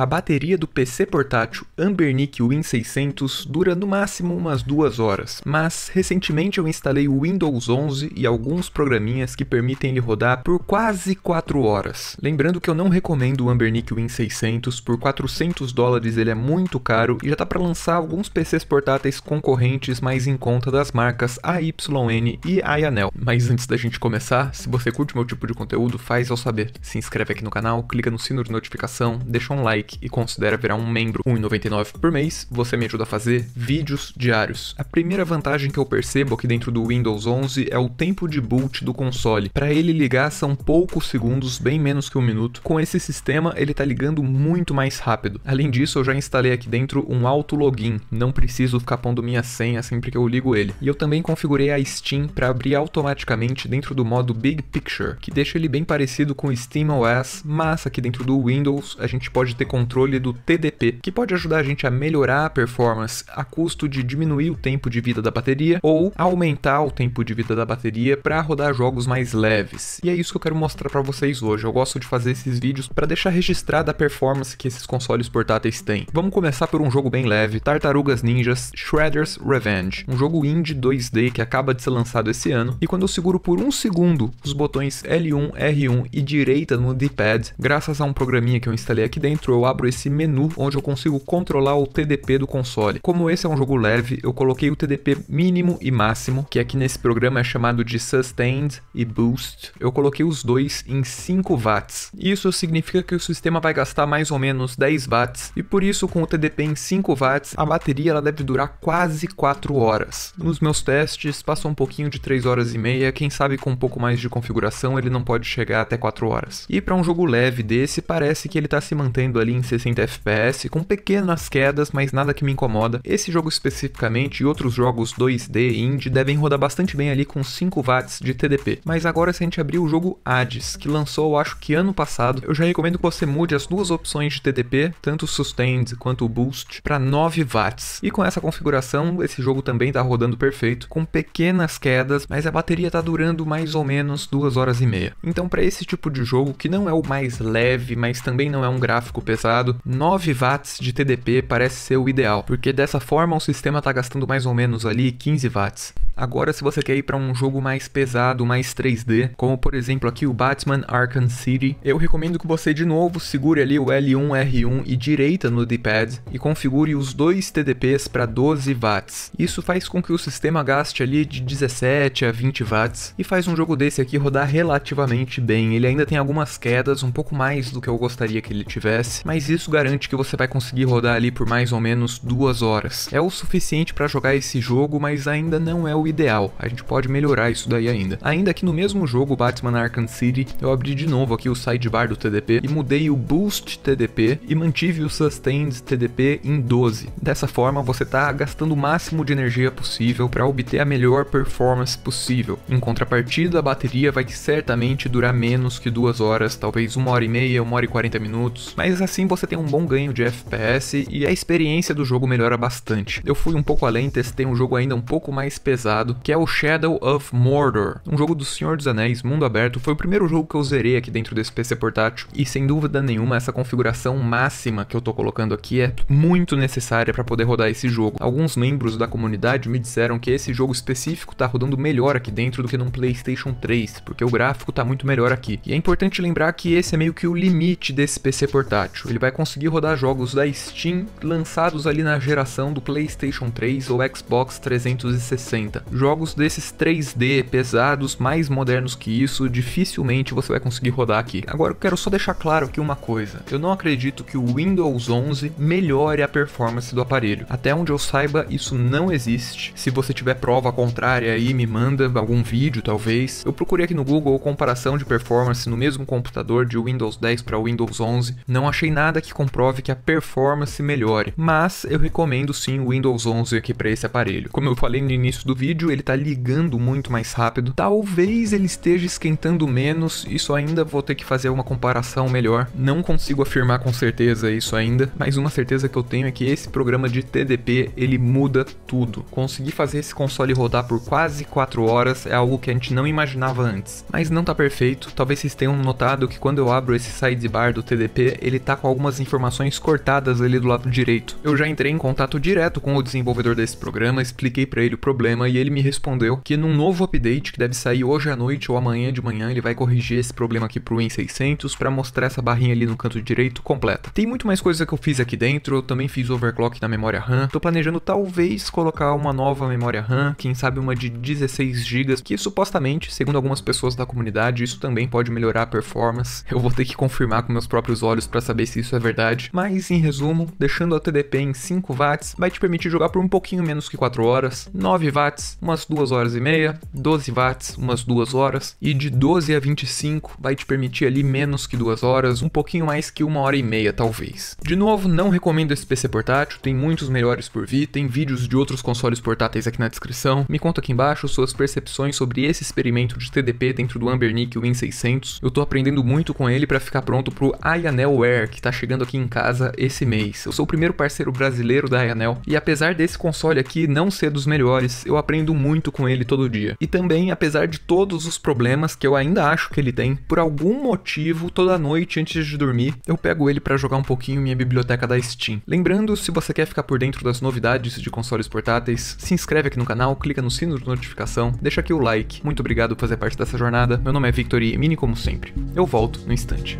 A bateria do PC portátil Ambernic Win600 dura no máximo umas duas horas, mas recentemente eu instalei o Windows 11 e alguns programinhas que permitem ele rodar por quase 4 horas. Lembrando que eu não recomendo o Ambernic Win600, por 400 dólares ele é muito caro e já tá para lançar alguns PCs portáteis concorrentes mais em conta das marcas AYN e Ayanel. Mas antes da gente começar, se você curte meu tipo de conteúdo, faz ao saber. Se inscreve aqui no canal, clica no sino de notificação, deixa um like like e considera virar um membro 1,99 por mês, você me ajuda a fazer vídeos diários. A primeira vantagem que eu percebo aqui é dentro do Windows 11 é o tempo de boot do console. Para ele ligar são poucos segundos, bem menos que um minuto. Com esse sistema, ele está ligando muito mais rápido. Além disso, eu já instalei aqui dentro um auto login, não preciso ficar pondo minha senha sempre que eu ligo ele. E eu também configurei a Steam para abrir automaticamente dentro do modo Big Picture, que deixa ele bem parecido com o SteamOS, mas aqui dentro do Windows a gente pode ter com controle do TDP, que pode ajudar a gente a melhorar a performance a custo de diminuir o tempo de vida da bateria ou aumentar o tempo de vida da bateria para rodar jogos mais leves. E é isso que eu quero mostrar para vocês hoje. Eu gosto de fazer esses vídeos para deixar registrada a performance que esses consoles portáteis têm. Vamos começar por um jogo bem leve, Tartarugas Ninjas Shredder's Revenge, um jogo indie 2D que acaba de ser lançado esse ano, e quando eu seguro por um segundo os botões L1, R1 e direita no D-pad, graças a um programinha que eu instalei aqui dentro, eu abro esse menu onde eu consigo controlar o TDP do console. Como esse é um jogo leve, eu coloquei o TDP mínimo e máximo, que aqui nesse programa é chamado de Sustained e Boost. Eu coloquei os dois em 5 watts. Isso significa que o sistema vai gastar mais ou menos 10 watts, e por isso com o TDP em 5 watts, a bateria ela deve durar quase 4 horas. Nos meus testes, passa um pouquinho de 3 horas e meia, quem sabe com um pouco mais de configuração ele não pode chegar até 4 horas. E para um jogo leve desse, parece que ele está se mantendo ali ali em 60 FPS, com pequenas quedas, mas nada que me incomoda. Esse jogo especificamente e outros jogos 2D e indie devem rodar bastante bem ali com 5 watts de TDP. Mas agora se a gente abrir o jogo Hades, que lançou eu acho que ano passado, eu já recomendo que você mude as duas opções de TDP, tanto o Sustained quanto o Boost, para 9 watts. E com essa configuração, esse jogo também tá rodando perfeito, com pequenas quedas, mas a bateria tá durando mais ou menos 2 horas e meia. Então para esse tipo de jogo, que não é o mais leve, mas também não é um gráfico pesado, processado, 9 watts de TDP parece ser o ideal, porque dessa forma o sistema está gastando mais ou menos ali 15 watts. Agora, se você quer ir para um jogo mais pesado, mais 3D, como por exemplo aqui o Batman Arkham City, eu recomendo que você de novo segure ali o L1, R1 e direita no D-pad e configure os dois TDPs para 12 watts. Isso faz com que o sistema gaste ali de 17 a 20 watts e faz um jogo desse aqui rodar relativamente bem. Ele ainda tem algumas quedas, um pouco mais do que eu gostaria que ele tivesse, mas isso garante que você vai conseguir rodar ali por mais ou menos duas horas. É o suficiente para jogar esse jogo, mas ainda não é o ideal. A gente pode melhorar isso daí ainda. Ainda que no mesmo jogo Batman Arkham City, eu abri de novo aqui o sidebar do TDP e mudei o Boost TDP e mantive o Sustained TDP em 12. Dessa forma, você está gastando o máximo de energia possível para obter a melhor performance possível. Em contrapartida, a bateria vai certamente durar menos que duas horas, talvez uma hora e meia, uma hora e quarenta minutos, mas assim assim você tem um bom ganho de FPS e a experiência do jogo melhora bastante. Eu fui um pouco além e testei um jogo ainda um pouco mais pesado, que é o Shadow of Mordor, um jogo do Senhor dos Anéis, mundo aberto, foi o primeiro jogo que eu zerei aqui dentro desse PC portátil, e sem dúvida nenhuma essa configuração máxima que eu tô colocando aqui é muito necessária para poder rodar esse jogo. Alguns membros da comunidade me disseram que esse jogo específico tá rodando melhor aqui dentro do que num PlayStation 3, porque o gráfico tá muito melhor aqui. E é importante lembrar que esse é meio que o limite desse PC portátil ele vai conseguir rodar jogos da Steam lançados ali na geração do PlayStation 3 ou Xbox 360. Jogos desses 3D pesados, mais modernos que isso, dificilmente você vai conseguir rodar aqui. Agora eu quero só deixar claro aqui uma coisa. Eu não acredito que o Windows 11 melhore a performance do aparelho. Até onde eu saiba, isso não existe. Se você tiver prova contrária aí, me manda algum vídeo talvez. Eu procurei aqui no Google comparação de performance no mesmo computador de Windows 10 para Windows 11, não achei nada nada que comprove que a performance melhore, mas eu recomendo sim o Windows 11 aqui para esse aparelho. Como eu falei no início do vídeo, ele está ligando muito mais rápido, talvez ele esteja esquentando menos, isso ainda vou ter que fazer uma comparação melhor, não consigo afirmar com certeza isso ainda, mas uma certeza que eu tenho é que esse programa de TDP, ele muda tudo. Consegui fazer esse console rodar por quase 4 horas é algo que a gente não imaginava antes, mas não tá perfeito, talvez vocês tenham notado que quando eu abro esse sidebar do TDP, ele tá com algumas informações cortadas ali do lado direito. Eu já entrei em contato direto com o desenvolvedor desse programa, expliquei para ele o problema e ele me respondeu que num novo update que deve sair hoje à noite ou amanhã de manhã, ele vai corrigir esse problema aqui pro Win600 para mostrar essa barrinha ali no canto direito completa. Tem muito mais coisa que eu fiz aqui dentro, eu também fiz overclock na memória RAM. Tô planejando talvez colocar uma nova memória RAM, quem sabe uma de 16 GB, que supostamente, segundo algumas pessoas da comunidade, isso também pode melhorar a performance. Eu vou ter que confirmar com meus próprios olhos para saber se isso é verdade, mas em resumo, deixando a TDP em 5 watts, vai te permitir jogar por um pouquinho menos que 4 horas, 9 watts, umas 2 horas e meia, 12 watts, umas 2 horas, e de 12 a 25 vai te permitir ali menos que 2 horas, um pouquinho mais que 1 hora e meia talvez. De novo, não recomendo esse PC portátil, tem muitos melhores por vir, tem vídeos de outros consoles portáteis aqui na descrição, me conta aqui embaixo suas percepções sobre esse experimento de TDP dentro do Ambernic Win 600, eu tô aprendendo muito com ele para ficar pronto pro Ayanelware, que está chegando aqui em casa esse mês. Eu sou o primeiro parceiro brasileiro da Ayanel e apesar desse console aqui não ser dos melhores, eu aprendo muito com ele todo dia. E também, apesar de todos os problemas que eu ainda acho que ele tem, por algum motivo, toda noite antes de dormir, eu pego ele para jogar um pouquinho minha biblioteca da Steam. Lembrando, se você quer ficar por dentro das novidades de consoles portáteis, se inscreve aqui no canal, clica no sino de notificação, deixa aqui o like. Muito obrigado por fazer parte dessa jornada. Meu nome é Victor e Mini como sempre. Eu volto no instante.